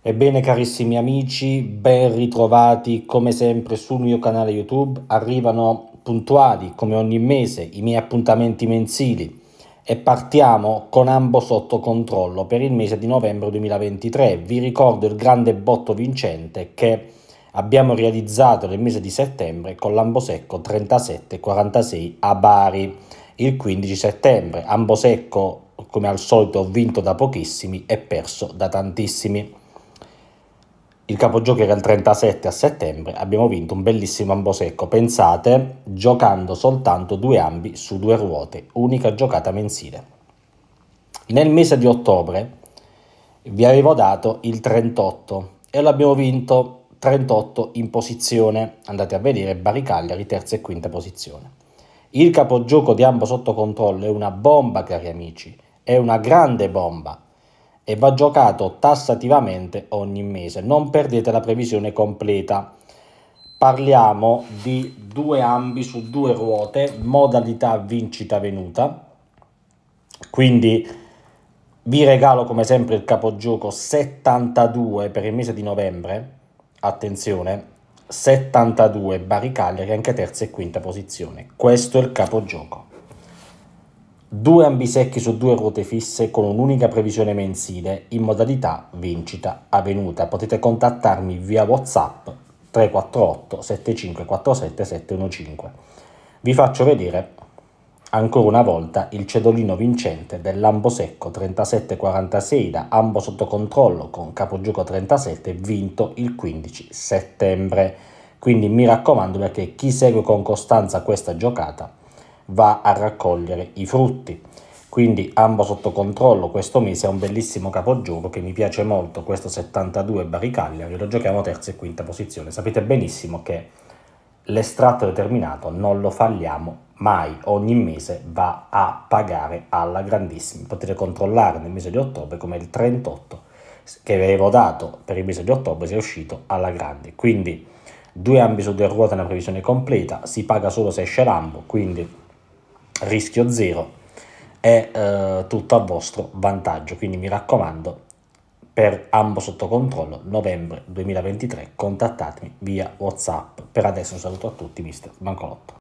Ebbene carissimi amici, ben ritrovati come sempre sul mio canale YouTube, arrivano puntuali come ogni mese i miei appuntamenti mensili e partiamo con ambo sotto controllo per il mese di novembre 2023. Vi ricordo il grande botto vincente che abbiamo realizzato nel mese di settembre con l'Ambosecco 3746 a Bari il 15 settembre. Ambosecco come al solito ho vinto da pochissimi e perso da tantissimi il capogioco era il 37 a settembre, abbiamo vinto un bellissimo ambo secco, pensate, giocando soltanto due ambi su due ruote, unica giocata mensile. Nel mese di ottobre vi avevo dato il 38 e l'abbiamo vinto 38 in posizione, andate a vedere Baricagliari terza e quinta posizione. Il capogioco di ambo sotto controllo è una bomba cari amici, è una grande bomba, e va giocato tassativamente ogni mese. Non perdete la previsione completa. Parliamo di due ambi su due ruote, modalità vincita venuta. Quindi vi regalo come sempre il capogioco 72 per il mese di novembre. Attenzione, 72 Bari anche terza e quinta posizione. Questo è il capogioco due ambisecchi su due ruote fisse con un'unica previsione mensile in modalità vincita avvenuta. Potete contattarmi via WhatsApp 348 7547 715. Vi faccio vedere ancora una volta il cedolino vincente dell'Ambosecco 3746 da Ambo sotto controllo con capogioco 37 vinto il 15 settembre. Quindi mi raccomando perché chi segue con costanza questa giocata va a raccogliere i frutti. Quindi ambo sotto controllo, questo mese è un bellissimo capogioco che mi piace molto, questo 72 Baricagliari, lo giochiamo terza e quinta posizione. Sapete benissimo che l'estratto determinato non lo falliamo mai, ogni mese va a pagare alla grandissima. Potete controllare nel mese di ottobre come il 38 che avevo dato per il mese di ottobre si è uscito alla grande. Quindi due ambi su due ruote è una previsione completa, si paga solo se esce l'ambo, quindi rischio zero è eh, tutto a vostro vantaggio, quindi mi raccomando per ambo sotto controllo novembre 2023 contattatemi via Whatsapp. Per adesso un saluto a tutti, mister Bancolotto.